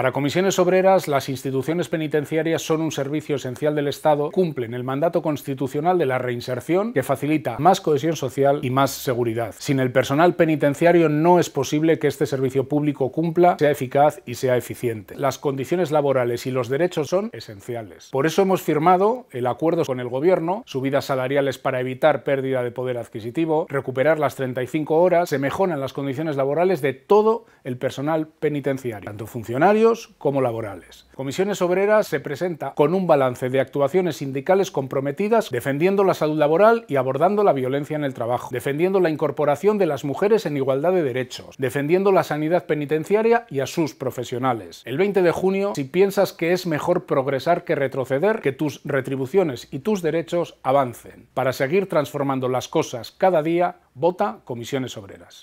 Para comisiones obreras, las instituciones penitenciarias son un servicio esencial del Estado, cumplen el mandato constitucional de la reinserción que facilita más cohesión social y más seguridad. Sin el personal penitenciario no es posible que este servicio público cumpla, sea eficaz y sea eficiente. Las condiciones laborales y los derechos son esenciales. Por eso hemos firmado el acuerdo con el Gobierno, subidas salariales para evitar pérdida de poder adquisitivo, recuperar las 35 horas, se mejoran las condiciones laborales de todo el personal penitenciario, tanto funcionarios como laborales. Comisiones Obreras se presenta con un balance de actuaciones sindicales comprometidas defendiendo la salud laboral y abordando la violencia en el trabajo, defendiendo la incorporación de las mujeres en igualdad de derechos, defendiendo la sanidad penitenciaria y a sus profesionales. El 20 de junio, si piensas que es mejor progresar que retroceder, que tus retribuciones y tus derechos avancen. Para seguir transformando las cosas cada día, vota Comisiones Obreras.